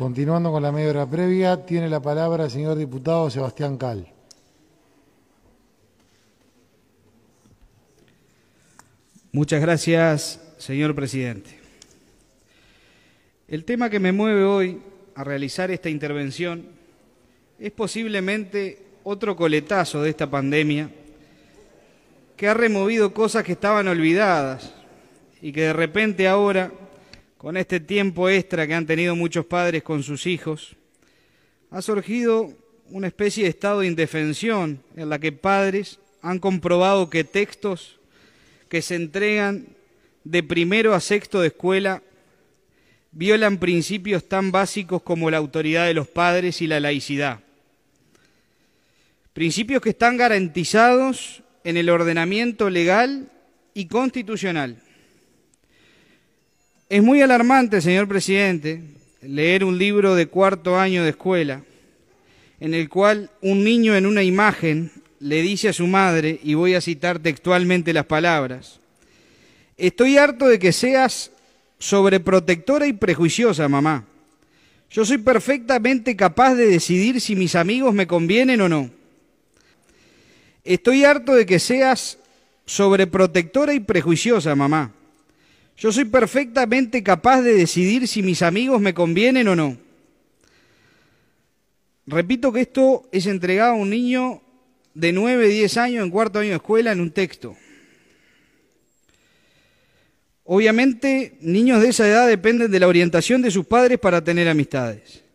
Continuando con la media hora previa, tiene la palabra el señor diputado Sebastián Cal. Muchas gracias, señor presidente. El tema que me mueve hoy a realizar esta intervención es posiblemente otro coletazo de esta pandemia que ha removido cosas que estaban olvidadas y que de repente ahora con este tiempo extra que han tenido muchos padres con sus hijos, ha surgido una especie de estado de indefensión en la que padres han comprobado que textos que se entregan de primero a sexto de escuela violan principios tan básicos como la autoridad de los padres y la laicidad. Principios que están garantizados en el ordenamiento legal y constitucional. Es muy alarmante, señor presidente, leer un libro de cuarto año de escuela en el cual un niño en una imagen le dice a su madre, y voy a citar textualmente las palabras, estoy harto de que seas sobreprotectora y prejuiciosa, mamá. Yo soy perfectamente capaz de decidir si mis amigos me convienen o no. Estoy harto de que seas sobreprotectora y prejuiciosa, mamá. Yo soy perfectamente capaz de decidir si mis amigos me convienen o no. Repito que esto es entregado a un niño de 9, 10 años en cuarto año de escuela en un texto. Obviamente, niños de esa edad dependen de la orientación de sus padres para tener amistades.